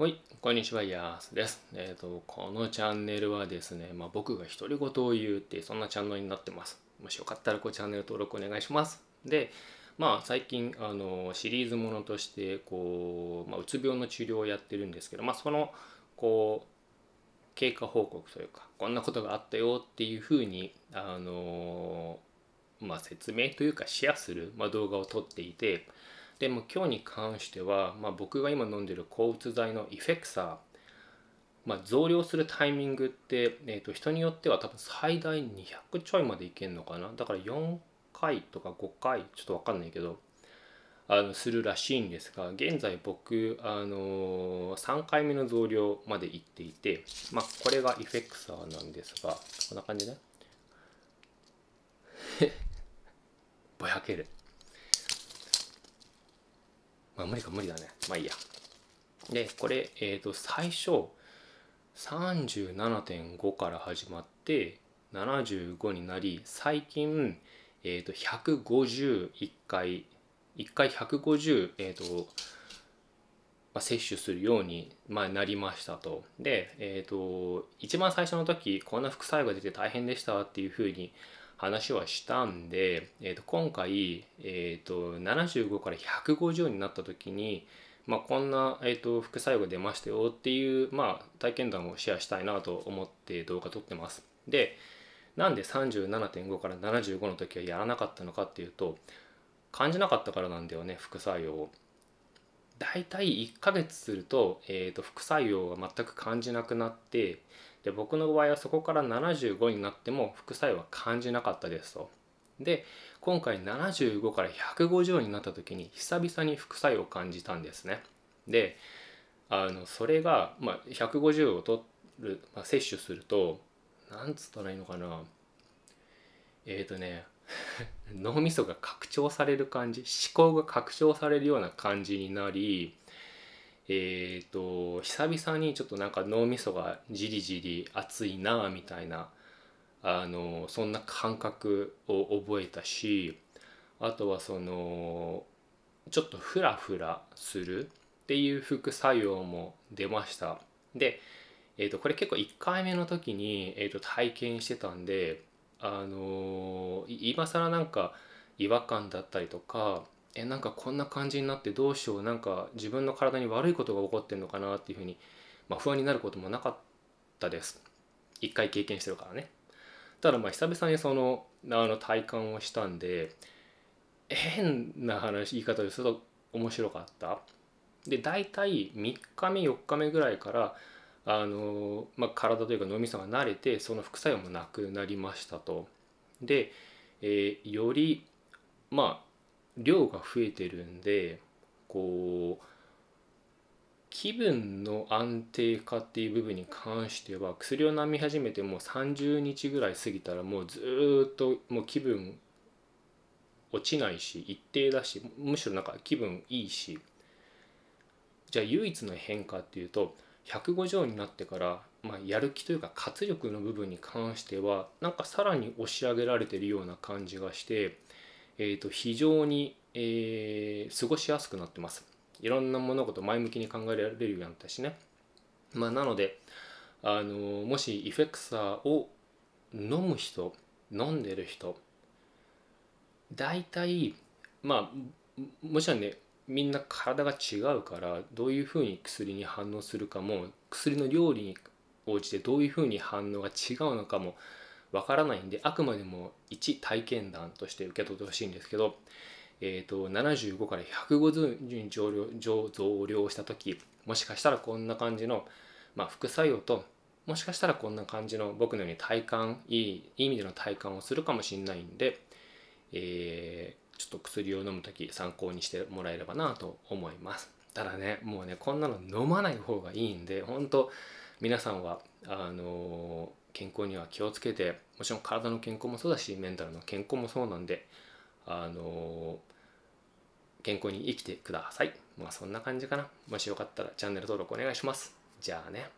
はい、こんにちは、ヤースです。えっ、ー、と、このチャンネルはですね、まあ、僕が独り言を言うっていう、そんなチャンネルになってます。もしよかったら、こう、チャンネル登録お願いします。で、まあ、最近、あの、シリーズものとして、こう、まあ、うつ病の治療をやってるんですけど、まあ、その、こう、経過報告というか、こんなことがあったよっていうふうに、あの、まあ、説明というか、シェアする、まあ、動画を撮っていて、でも今日に関しては、まあ、僕が今飲んでる抗うつ剤のイフェクサー、まあ、増量するタイミングって、えー、と人によっては多分最大200ちょいまでいけるのかなだから4回とか5回ちょっと分かんないけどあのするらしいんですが現在僕、あのー、3回目の増量までいっていて、まあ、これがイフェクサーなんですがこんな感じね ぼやけるあ、無理か無理だね。まあいいや。で、これ、えっ、ー、と、最初、37.5から始まって、75になり、最近、えっ、ー、と、151回、1回150、えっ、ー、と、まあ、摂取するように、まあ、なりましたと。で、えっ、と、一番最初の時、こんな副作用が出て大変でしたっていうふうに話はしたんで、えー、と今回、えー、と75から150になった時に、まあ、こんな、えー、と副作用が出ましたよっていう、まあ、体験談をシェアしたいなと思って動画撮ってます。でなんで37.5から75の時はやらなかったのかっていうと感じなかったからなんだよね副作用を。大体1ヶ月すると,、えーと、副作用が全く感じなくなってで僕の場合はそこから75になっても副作用は感じなかったですと。で今回75から150になった時に久々に副作用を感じたんですね。であのそれが、まあ、150を取る、まあ、摂取するとなんつったらいいのかなえっ、ー、とね 脳みそが拡張される感じ思考が拡張されるような感じになりえっ、ー、と久々にちょっとなんか脳みそがじりじり熱いなみたいなあのそんな感覚を覚えたしあとはそのちょっとフラフラするっていう副作用も出ましたで、えー、とこれ結構1回目の時に、えー、と体験してたんであの今更なんか違和感だったりとかえなんかこんな感じになってどうしようなんか自分の体に悪いことが起こってんのかなっていうふうに、まあ、不安になることもなかったです一回経験してるからねただまあ久々にそのあの体感をしたんで変な話言い方をすると面白かったで大体3日目4日目ぐらいからあの、まあ、体というか脳みそが慣れてその副作用もなくなりましたと。で、えー、よりまあ量が増えてるんでこう気分の安定化っていう部分に関しては薬を飲み始めてもう30日ぐらい過ぎたらもうずっともう気分落ちないし一定だしむしろなんか気分いいしじゃあ唯一の変化っていうと105条になってから、まあ、やる気というか活力の部分に関してはなんかさらに押し上げられてるような感じがして、えー、と非常に、えー、過ごしやすくなってますいろんな物事前向きに考えられるようになったしね、まあ、なのであのもしイフェクサーを飲む人飲んでる人大体まあもちろんねみんな体が違うからどういうふうに薬に反応するかも薬の料理に応じてどういうふうに反応が違うのかもわからないんであくまでも一体験談として受け取ってほしいんですけど、えーと、75から150に増量増量した時もしかしたらこんな感じの、まあ、副作用ともしかしたらこんな感じの僕のように体感いい意味での体感をするかもしれないんで、えちょっと薬を飲むき参考にしてもらえればなと思いますただねもうねこんなの飲まない方がいいんで本当皆さんはあの健康には気をつけてもちろん体の健康もそうだしメンタルの健康もそうなんであの健康に生きてくださいまあそんな感じかなもしよかったらチャンネル登録お願いしますじゃあね